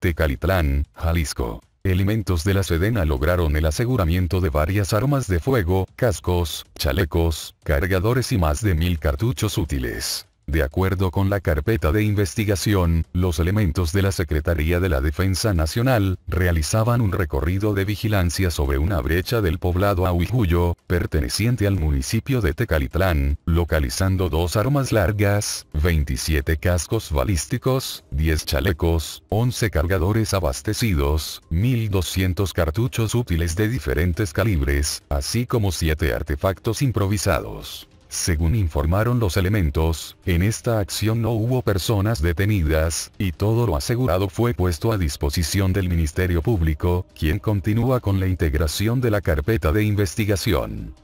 Tecalitlán, Jalisco. Elementos de la Sedena lograron el aseguramiento de varias armas de fuego, cascos, chalecos, cargadores y más de mil cartuchos útiles. De acuerdo con la carpeta de investigación, los elementos de la Secretaría de la Defensa Nacional, realizaban un recorrido de vigilancia sobre una brecha del poblado Ahuijuyo, perteneciente al municipio de Tecalitlán, localizando dos armas largas, 27 cascos balísticos, 10 chalecos, 11 cargadores abastecidos, 1200 cartuchos útiles de diferentes calibres, así como 7 artefactos improvisados. Según informaron los elementos, en esta acción no hubo personas detenidas, y todo lo asegurado fue puesto a disposición del Ministerio Público, quien continúa con la integración de la carpeta de investigación.